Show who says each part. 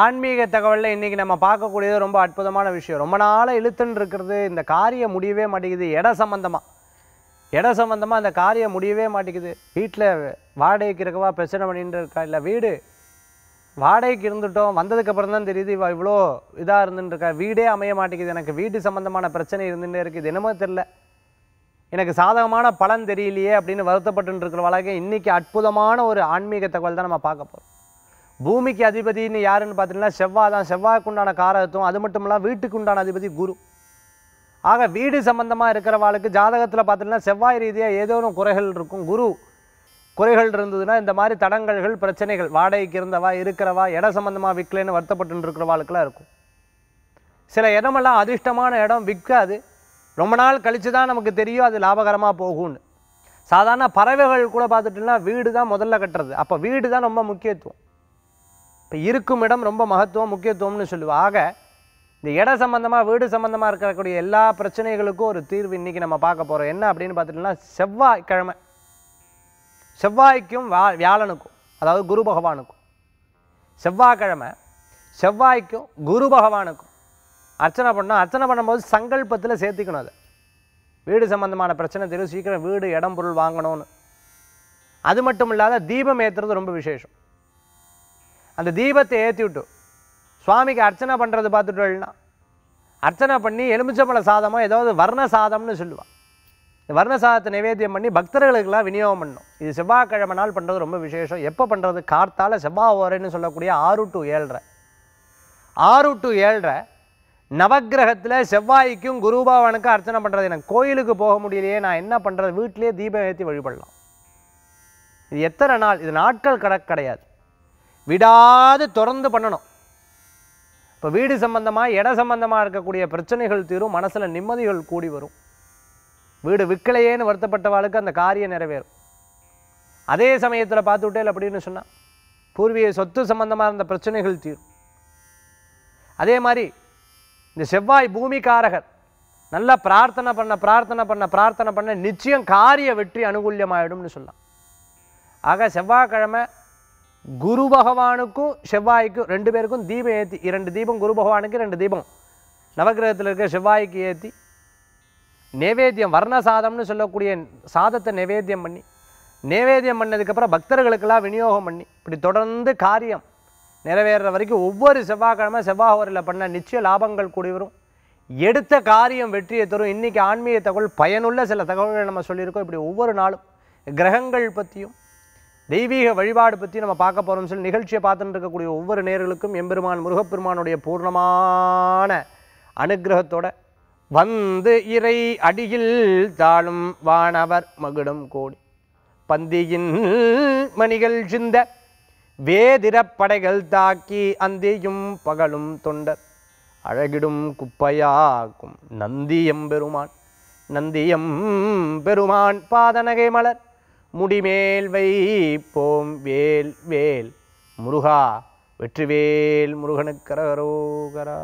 Speaker 1: ஆன்மீக தகவலில் இன்றைக்கி நம்ம பார்க்கக்கூடியது ரொம்ப அற்புதமான விஷயம் ரொம்ப நாளாக இழுத்துன்னு இருக்கிறது இந்த காரியம் முடியவே மாட்டேங்குது இட சம்மந்தமாக இட சம்பந்தமாக அந்த காரியம் முடியவே மாட்டேங்குது வீட்டில் வாடகைக்கு இருக்கவா பிரச்சனை பண்ணிட்டு இருக்கா இல்லை வீடு வாடகைக்கு இருந்துட்டோம் வந்ததுக்கப்புறம் தான் தெரியுது இவ இவ்வளோ இதாக இருந்துட்டுருக்கா வீடே அமைய மாட்டேங்குது எனக்கு வீட்டு சம்மந்தமான பிரச்சனை இருந்துகிட்டே இருக்குது என்னமோ தெரில எனக்கு சாதகமான பலன் தெரியலையே அப்படின்னு வருத்தப்பட்டு இருக்கிற வழக்கம் இன்றைக்கி அற்புதமான ஒரு ஆன்மீக தகவல் தான் நம்ம பார்க்க போகிறோம் பூமிக்கு அதிபதினு யாருன்னு பார்த்தீங்கன்னா செவ்வாய் தான் செவ்வாய்க்கு உண்டான காரகத்துவம் அது மட்டும் இல்லாமல் வீட்டுக்கு உண்டான அதிபதி குரு ஆக வீடு சம்மந்தமாக இருக்கிறவாளுக்கு ஜாதகத்தில் பார்த்தீங்கன்னா செவ்வாய் ரீதியாக ஏதோ ஒன்று குறைகள் இருக்கும் குரு குறைகள் இருந்ததுன்னா இந்த மாதிரி தடங்கல்கள் பிரச்சனைகள் வாடகைக்கு இருந்தவா இருக்கிறவா இடம் சம்மந்தமாக விற்கலன்னு வருத்தப்பட்டு இருக்கிறவாளுக்கெல்லாம் இருக்கும் சில இடமெல்லாம் அதிர்ஷ்டமான இடம் விற்காது ரொம்ப நாள் கழித்து தான் நமக்கு தெரியும் அது லாபகரமாக போகும்னு சாதாரண பறவைகள் கூட பார்த்துட்டுனா வீடு தான் முதல்ல கட்டுறது அப்போ வீடு தான் ரொம்ப முக்கியத்துவம் இப்போ இருக்கும் இடம் ரொம்ப மகத்துவம் முக்கியத்துவம்னு சொல்லுவாக இந்த இட சம்பந்தமாக வீடு சம்மந்தமாக இருக்கக்கூடிய எல்லா பிரச்சனைகளுக்கும் ஒரு தீர்வு இன்றைக்கி நம்ம பார்க்க போகிறோம் என்ன அப்படின்னு பார்த்துட்டோம்னா செவ்வாய்க்கிழமை செவ்வாய்க்கும் வா வியாழனுக்கும் அதாவது குரு பகவானுக்கும் செவ்வாய்க்கிழமை செவ்வாய்க்கும் குரு பகவானுக்கும் அர்ச்சனை பண்ணால் அர்ச்சனை பண்ணும்போது சங்கல்பத்தில் சேர்த்துக்கணும் அதை வீடு சம்மந்தமான பிரச்சனை தெரியும் சீக்கிரம் வீடு இடம் பொருள் வாங்கணும்னு அது மட்டும் இல்லாத தீபம் ஏற்றுறது ரொம்ப விசேஷம் அந்த தீபத்தை ஏற்றி விட்டு சுவாமிக்கு அர்ச்சனை பண்ணுறது பார்த்துட்டோம்னா அர்ச்சனை பண்ணி எலுமிச்சம்பழ சாதமாக ஏதாவது வர்ண சாதம்னு சொல்லுவாள் இந்த வர்ண சாதத்தை நைவேத்தியம் பண்ணி பக்தர்களுக்கெல்லாம் விநியோகம் பண்ணும் இது செவ்வாய்க்கிழமை நாள் பண்ணுறது ரொம்ப விசேஷம் எப்போ பண்ணுறது காத்தால் செவ்வாய் ஓரைன்னு சொல்லக்கூடிய ஆறு டு ஏழரை ஆறு டு ஏழரை நவகிரகத்தில் செவ்வாய்க்கும் குருபாவனுக்கும் அர்ச்சனை பண்ணுறது எனக்கு கோயிலுக்கு போக முடியலையே நான் என்ன பண்ணுறது வீட்டிலே தீபம் ஏற்றி வழிபடலாம் இது எத்தனை நாள் இது நாட்கள் கணக்கு கிடையாது விடாது தொடர்ந்து பண்ணணும் இப்போ வீடு சம்பந்தமாக இட சம்பந்தமாக இருக்கக்கூடிய பிரச்சனைகள் தீரும் மனசில் நிம்மதிகள் கூடி வரும் வீடு விற்கலையேன்னு வருத்தப்பட்டவாளுக்கு அந்த காரியம் நிறைவேறும் அதே சமயத்தில் இல்லை அப்படின்னு சொன்னால் பூர்வீக சொத்து சம்பந்தமாக இருந்த பிரச்சனைகள் தீரும் அதே மாதிரி இந்த செவ்வாய் பூமிக்காரகர் நல்லா பிரார்த்தனை பண்ண பிரார்த்தனை பண்ண பிரார்த்தனை பண்ண நிச்சயம் காரிய வெற்றி அனுகூல்யமாயிடும்னு சொல்லலாம் ஆக செவ்வாய்க்கிழமை குரு பகவானுக்கும் செவ்வாய்க்கும் ரெண்டு பேருக்கும் தீபம் ஏற்றி இரண்டு தீபம் குரு பகவானுக்கு ரெண்டு தீபம் நவகிரகத்தில் இருக்க செவ்வாய்க்கு ஏற்றி நைவேத்தியம் வர்ண சாதம்னு சொல்லக்கூடிய சாதத்தை நைவேத்தியம் பண்ணி நைவேத்தியம் பண்ணதுக்கப்புறம் பக்தர்களுக்கெல்லாம் விநியோகம் பண்ணி இப்படி தொடர்ந்து காரியம் நிறைவேறுற வரைக்கும் ஒவ்வொரு செவ்வாய்க்கிழமை செவ்வாய் பண்ண நிச்சய லாபங்கள் கூடி வரும் எடுத்த காரியம் வெற்றியை தரும் இன்றைக்கி ஆன்மீக தகவல் பயனுள்ள சில தகவல்களை நம்ம சொல்லியிருக்கோம் இப்படி ஒவ்வொரு நாளும் கிரகங்கள் பற்றியும் தெய்வீக வழிபாடு பற்றி நம்ம பார்க்க போகிறோம் சொல்லி நிகழ்ச்சியை பார்த்துட்டு இருக்கக்கூடிய ஒவ்வொரு நேர்களுக்கும் எம்பெருமான் முருகப்பெருமானுடைய பூர்ணமான அனுகிரகத்தோட வந்து இறை அடியில் தாழும் வானவர் மகுடம் கோடி பந்தியின் மணிகள் சிந்த வேதிரப்படைகள் தாக்கி அந்தியும் பகலும் தொண்டர் அழகிடும் குப்பையாக்கும் நந்தியம் பெருமான் நந்தியம் பெருமான் பாதநகை மலர் முடிமேல் வைப்போம் வேல் வேல் முருகா வெற்றிவேல் முருகனுக்கரகரோகரா